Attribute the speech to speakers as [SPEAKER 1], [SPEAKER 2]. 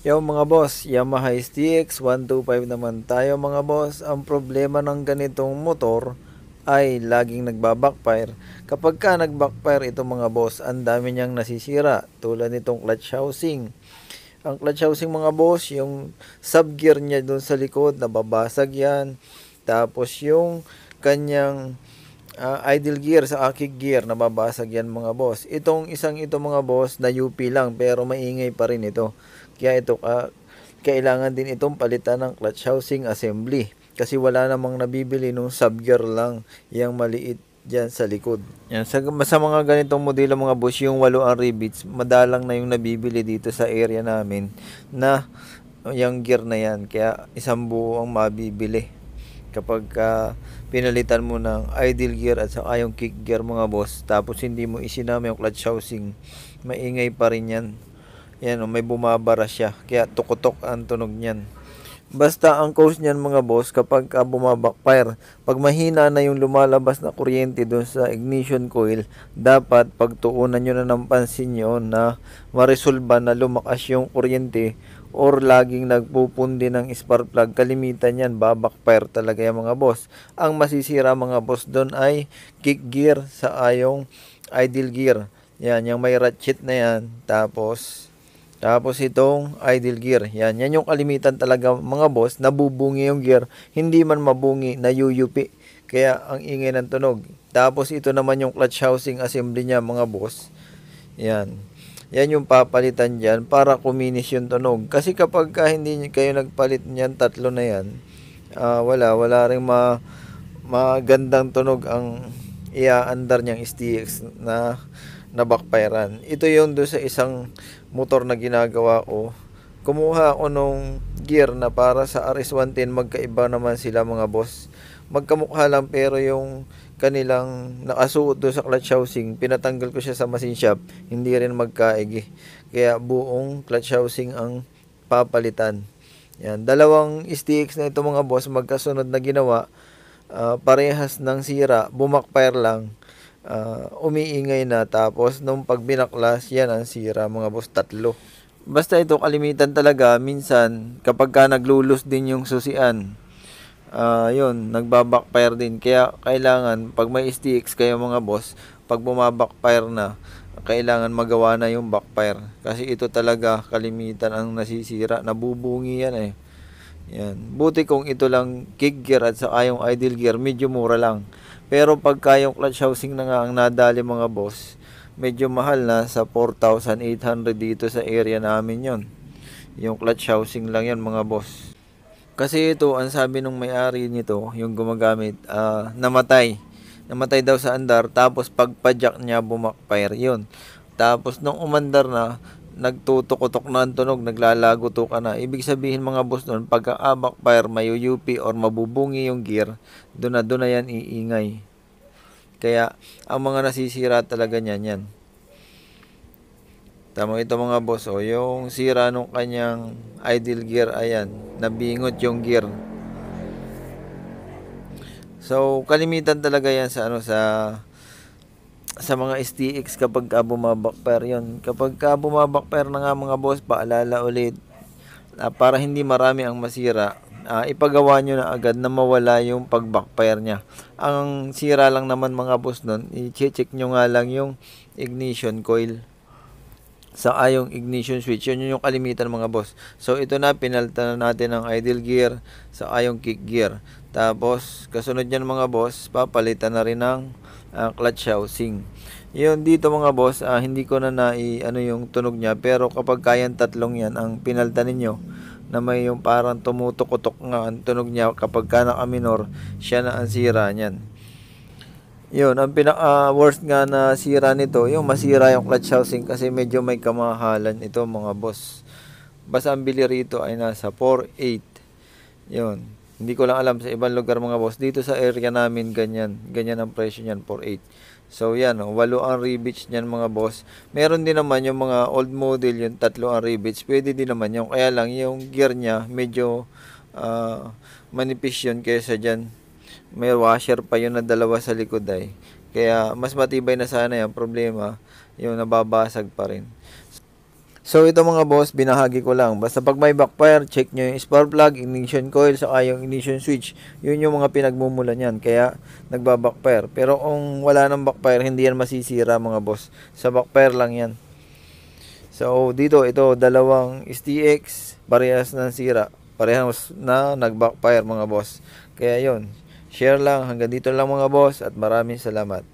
[SPEAKER 1] Yo mga boss, Yamaha STX 125 naman tayo mga boss. Ang problema ng ganitong motor ay laging nagbabackfire. Kapag ka nagbackfire ito mga boss, ang dami niyang nasisira tulad nitong clutch housing. Ang clutch housing mga boss, yung subgear niya doon sa likod, nababasag yan. Tapos yung kanyang uh, idle gear sa aki gear nababasag yan mga boss itong isang ito mga boss na UP lang pero maingay pa rin ito kaya ito uh, kailangan din itong palitan ng clutch housing assembly kasi wala namang nabibili nung sub gear lang yung maliit dyan sa likod. Yan. Sa, sa mga ganitong modelo mga boss, yung walo ang rivets, madalang na yung nabibili dito sa area namin na yung gear na yan. Kaya isang buo ang mabibili kapag uh, pinalitan mo ng idle gear at saka yung kick gear mga boss tapos hindi mo isinama yung clutch housing maingay pa rin yan yan o oh, may bumabara siya kaya tukotok ang tunog niyan basta ang cause niyan mga boss kapag ka bumabackfire pag mahina na yung lumalabas na kuryente doon sa ignition coil dapat pagtuunan nyo na ng pansin nyo na maresolba na lumakas yung kuryente or laging nagpupundi ng spark plug, kalimitan yan, babackfire talaga yung mga boss. Ang masisira mga boss doon ay kick gear sa ayong idle gear. Yan, yung may ratchet na yan. Tapos, tapos itong idle gear. Yan, yan yung kalimitan talaga mga boss. Nabubungi yung gear. Hindi man mabungi, nayuyupi. Kaya ang ingay ng tunog. Tapos ito naman yung clutch housing assembly niya mga boss. Yan yan yung papalitan dyan para kuminis yung tunog. Kasi kapag ka hindi kayo nagpalit niyan, tatlo na yan, uh, wala, wala rin ma, magandang tunog ang iaandar niyang STX na na backfirean. Ito yung do sa isang motor na ginagawa ko. Kumuha ako nung gear na para sa RS110 magkaiba naman sila mga boss magkamukha lang pero yung kanilang nakasuot doon sa clutch housing, pinatanggal ko siya sa machine shop, hindi rin magkaigi. Kaya buong clutch housing ang papalitan. Yan, dalawang STX na ito mga boss, magkasunod na ginawa, uh, parehas ng sira, bumakfire lang, uh, umiingay na, tapos nung pagbinaklas, yan ang sira mga boss, tatlo. Basta ito, kalimitan talaga, minsan, kapag ka naglulus din yung susian, uh, yun, nagbabackfire din. Kaya kailangan, pag may STX kayo mga boss, pag bumabackfire na, kailangan magawa na yung backfire. Kasi ito talaga, kalimitan ang nasisira. Nabubungi yan eh. Yan. Buti kung ito lang kick gear at saka yung idle gear, medyo mura lang. Pero pagka yung clutch housing na nga ang nadali mga boss, medyo mahal na sa 4,800 dito sa area namin yon Yung clutch housing lang yan mga boss. Kasi ito, ang sabi nung may-ari nito, yung gumagamit, uh, namatay. Namatay daw sa andar, tapos pagpadyak niya, bumakfire. Yun. Tapos nung umandar na, nagtutukotok na ang tunog, naglalago to ka na. Ibig sabihin mga boss nun, pagka ah, backfire, mayuyupi or mabubungi yung gear, doon na doon na yan iingay. Kaya, ang mga nasisira talaga niyan yan. Tama ito mga boss, oh, yung sira nung kanyang idle gear, ayan, nabingot yung gear. So, kalimitan talaga yan sa ano sa sa mga STX kapag ka bumabakper yon Kapag ka bumabakper na nga mga boss, paalala ulit uh, para hindi marami ang masira, uh, ipagawa nyo na agad na mawala yung pag-backfire niya. Ang sira lang naman mga boss nun, i-check nyo nga lang yung ignition coil sa ayong ignition switch. Yun yung kalimitan mga boss. So ito na pinalitan na natin ang idle gear sa ayong kick gear. Tapos kasunod niyan mga boss, papalitan na rin ng uh, clutch housing. Yun dito mga boss, uh, hindi ko na nai, ano yung tunog niya pero kapag kayang tatlong yan ang pinalitan ninyo na may yung parang tumutok-utok nga ang tunog niya kapag ka naka minor, siya na ang sira niyan yun, ang pinaka uh, worst nga na sira nito, yung masira yung clutch housing kasi medyo may kamahalan ito mga boss. Basta ang bili rito ay nasa 4.8. Yun. Hindi ko lang alam sa ibang lugar mga boss. Dito sa area namin ganyan. Ganyan ang presyo niyan, 4.8. So yan, oh, walo ang rebitch niyan mga boss. Meron din naman yung mga old model, yung tatlo ang rebitch. Pwede din naman yung, kaya lang yung gear niya medyo uh, manipis yun kaysa dyan may washer pa yun na dalawa sa likod ay. Kaya mas matibay na sana yung problema, yung nababasag pa rin. So ito mga boss, binahagi ko lang. Basta pag may backfire, check nyo yung spark plug, ignition coil, saka yung ignition switch. Yun yung mga pinagmumulan niyan. Kaya nagbabackfire. Pero kung wala ng backfire, hindi yan masisira mga boss. Sa backfire lang yan. So dito, ito dalawang STX, parehas ng sira. Parehas na nagbackfire mga boss. Kaya yun. Share lang. Hanggang dito lang mga boss at maraming salamat.